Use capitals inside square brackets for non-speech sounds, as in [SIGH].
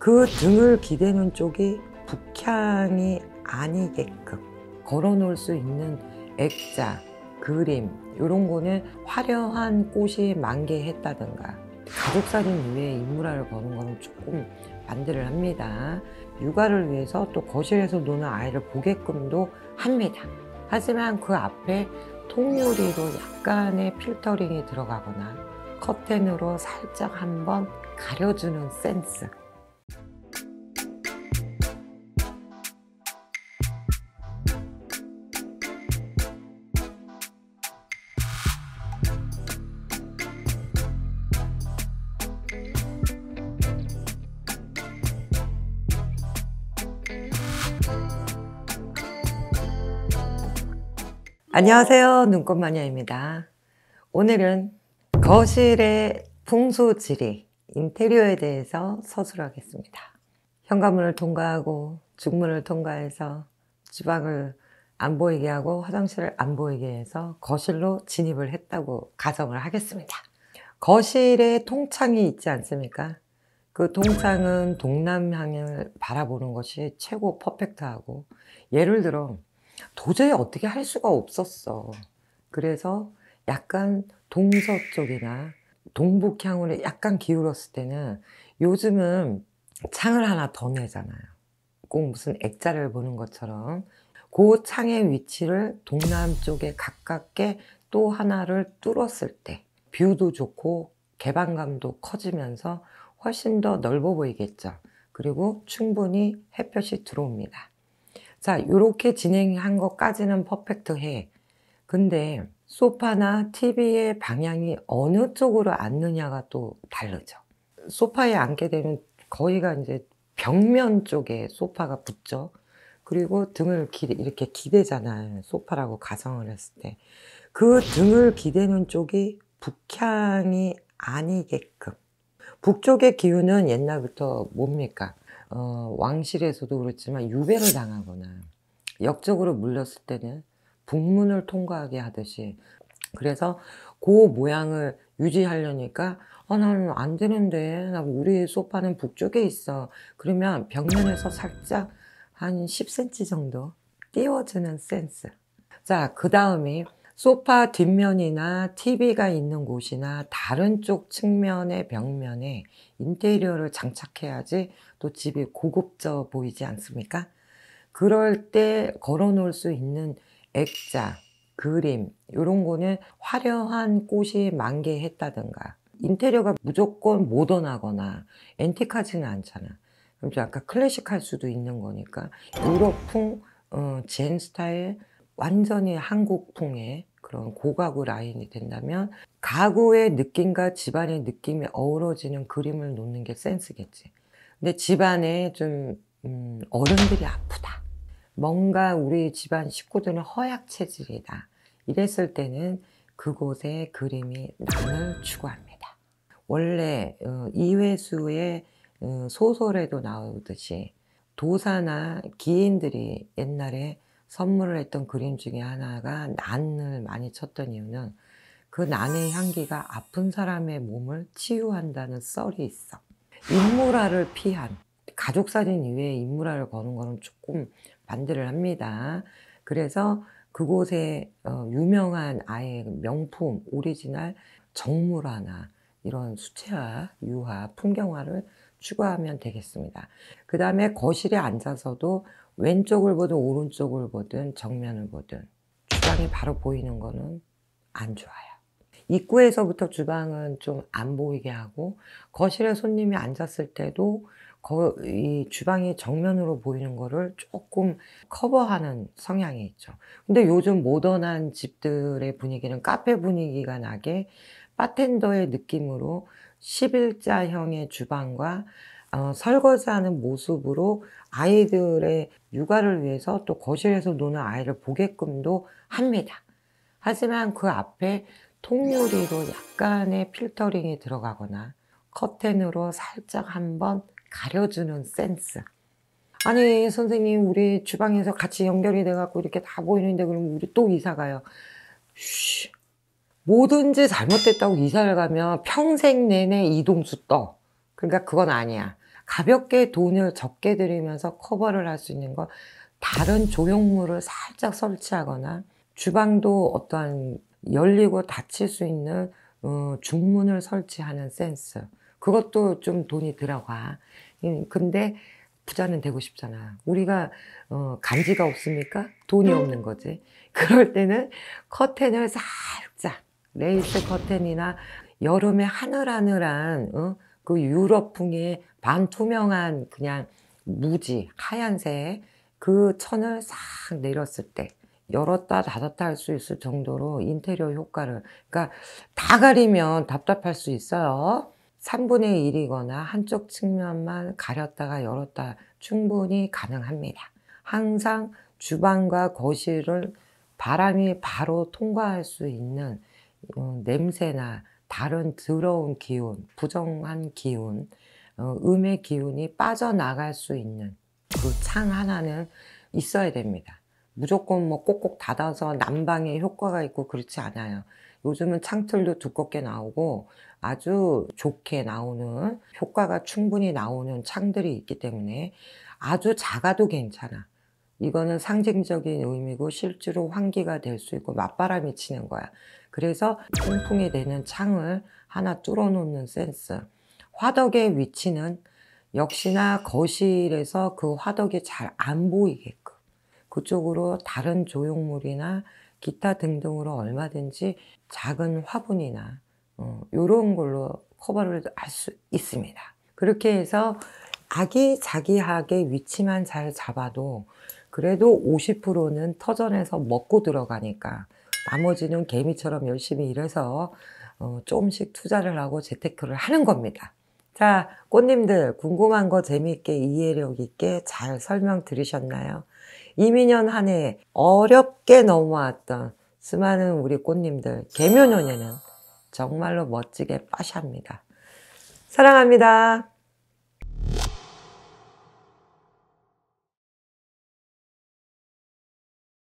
그 등을 기대는 쪽이 북향이 아니게끔 걸어놓을 수 있는 액자, 그림 이런 거는 화려한 꽃이 만개했다든가 가족사진 위에 인물화를 거는 거는 조금 반대를 합니다. 육아를 위해서 또 거실에서 노는 아이를 보게끔도 합니다. 하지만 그 앞에 통유리로 약간의 필터링이 들어가거나 커튼으로 살짝 한번 가려주는 센스 안녕하세요. 눈꽃마녀입니다. 오늘은 거실의 풍수지리, 인테리어에 대해서 서술하겠습니다. 현관문을 통과하고 중문을 통과해서 지방을안 보이게 하고 화장실을 안 보이게 해서 거실로 진입을 했다고 가정을 하겠습니다. 거실에 통창이 있지 않습니까? 그 통창은 동남향을 바라보는 것이 최고 퍼펙트하고 예를 들어 도저히 어떻게 할 수가 없었어. 그래서 약간 동서 쪽이나 동북향으로 약간 기울었을 때는 요즘은 창을 하나 더 내잖아요. 꼭 무슨 액자를 보는 것처럼 그 창의 위치를 동남쪽에 가깝게 또 하나를 뚫었을 때 뷰도 좋고 개방감도 커지면서 훨씬 더 넓어 보이겠죠. 그리고 충분히 햇볕이 들어옵니다. 자, 이렇게 진행한 것까지는 퍼펙트해. 근데 소파나 TV의 방향이 어느 쪽으로 앉느냐가 또 다르죠. 소파에 앉게 되면 거의가 이제 벽면 쪽에 소파가 붙죠. 그리고 등을 기대, 이렇게 기대잖아요. 소파라고 가정을 했을 때. 그 등을 기대는 쪽이 북향이 아니게끔. 북쪽의 기운은 옛날부터 뭡니까? 어, 왕실에서도 그렇지만 유배를 당하거나 역적으로 물렸을 때는 북문을 통과하게 하듯이 그래서 그 모양을 유지하려니까 아 어, 나는 안 되는데 나 우리 소파는 북쪽에 있어 그러면 벽면에서 살짝 한 10cm 정도 띄워주는 센스 자 그 다음이 소파 뒷면이나 TV가 있는 곳이나 다른 쪽 측면의 벽면에 인테리어를 장착해야지 또 집이 고급져 보이지 않습니까? 그럴 때 걸어 놓을 수 있는 액자, 그림 이런 거는 화려한 꽃이 만개했다든가 인테리어가 무조건 모던하거나 엔틱하지는 않잖아 그럼 좀 약간 클래식할 수도 있는 거니까 유럽풍, 어, 젠 스타일 완전히 한국풍의 그런 고가구 라인이 된다면 가구의 느낌과 집안의 느낌이 어우러지는 그림을 놓는 게 센스겠지. 근데 집안에 좀 음, 어른들이 아프다. 뭔가 우리 집안 식구들은 허약 체질이다. 이랬을 때는 그곳의 그림이 난을 추구합니다. 원래 어, 이회수의 어, 소설에도 나오듯이 도사나 기인들이 옛날에 선물을 했던 그림 중에 하나가 난을 많이 쳤던 이유는 그 난의 향기가 아픈 사람의 몸을 치유한다는 썰이 있어. 인물화를 피한 가족 사진 이외에 인물화를 거는 거는 조금 반대를 합니다. 그래서 그곳에 어, 유명한 아예 명품 오리지널 정물화나 이런 수채화, 유화, 풍경화를 추가하면 되겠습니다. 그 다음에 거실에 앉아서도 왼쪽을 보든 오른쪽을 보든 정면을 보든 주방이 바로 보이는 거는 안 좋아요. 입구에서부터 주방은 좀 안 보이게 하고 거실에 손님이 앉았을 때도 거, 이 주방이 정면으로 보이는 거를 조금 커버하는 성향이 있죠. 근데 요즘 모던한 집들의 분위기는 카페 분위기가 나게 바텐더의 느낌으로 11자형의 주방과 어, 설거지하는 모습으로 아이들의 육아를 위해서 또 거실에서 노는 아이를 보게끔도 합니다. 하지만 그 앞에 통유리로 약간의 필터링이 들어가거나 커튼으로 살짝 한번 가려주는 센스. 아니 선생님 우리 주방에서 같이 연결이 돼갖고 이렇게 다 보이는데 그럼 우리 또 이사 가요. 쉬. 뭐든지 잘못됐다고 이사를 가면 평생 내내 이동수 떠. 그러니까 그건 아니야. 가볍게 돈을 적게 들이면서 커버를 할 수 있는 건 다른 조형물을 살짝 설치하거나 주방도 어떠한 열리고 닫힐 수 있는 어, 중문을 설치하는 센스 그것도 좀 돈이 들어가 음, 근데 부자는 되고 싶잖아 우리가 어, 간지가 없습니까? 돈이 음. 없는 거지 [LAUGHS] 그럴 때는 커튼을 살짝 레이스 커튼이나 여름에 하늘하늘한 어? 그 유럽풍의 반투명한 그냥 무지 하얀색 그 천을 싹 내렸을 때 열었다 닫았다 할 수 있을 정도로 인테리어 효과를 그러니까 다 가리면 답답할 수 있어요 3분의 1이거나 한쪽 측면만 가렸다가 열었다 충분히 가능합니다 항상 주방과 거실을 바람이 바로 통과할 수 있는 어, 냄새나 다른 더러운 기운, 부정한 기운 어, 음의 기운이 빠져나갈 수 있는 그 창 하나는 있어야 됩니다. 무조건 뭐 꼭꼭 닫아서 난방에 효과가 있고 그렇지 않아요. 요즘은 창틀도 두껍게 나오고 아주 좋게 나오는 효과가 충분히 나오는 창들이 있기 때문에 아주 작아도 괜찮아. 이거는 상징적인 의미고 실제로 환기가 될 수 있고 맞바람이 치는 거야. 그래서 통풍이 되는 창을 하나 뚫어놓는 센스. 화덕의 위치는 역시나 거실에서 그 화덕이 잘 안 보이게끔 그쪽으로 다른 조형물이나 기타 등등으로 얼마든지 작은 화분이나 이런 어, 걸로 커버를 할 수 있습니다. 그렇게 해서 아기자기하게 위치만 잘 잡아도 그래도 50%는 터전에서 먹고 들어가니까 나머지는 개미처럼 열심히 일해서 어, 조금씩 투자를 하고 재테크를 하는 겁니다. 자, 꽃님들 궁금한 거 재미있게 이해력 있게 잘 설명 들으셨나요? 이민년 한 해 어렵게 넘어왔던 수많은 우리 꽃님들 개묘년에는 정말로 멋지게 빠샤합니다. 사랑합니다.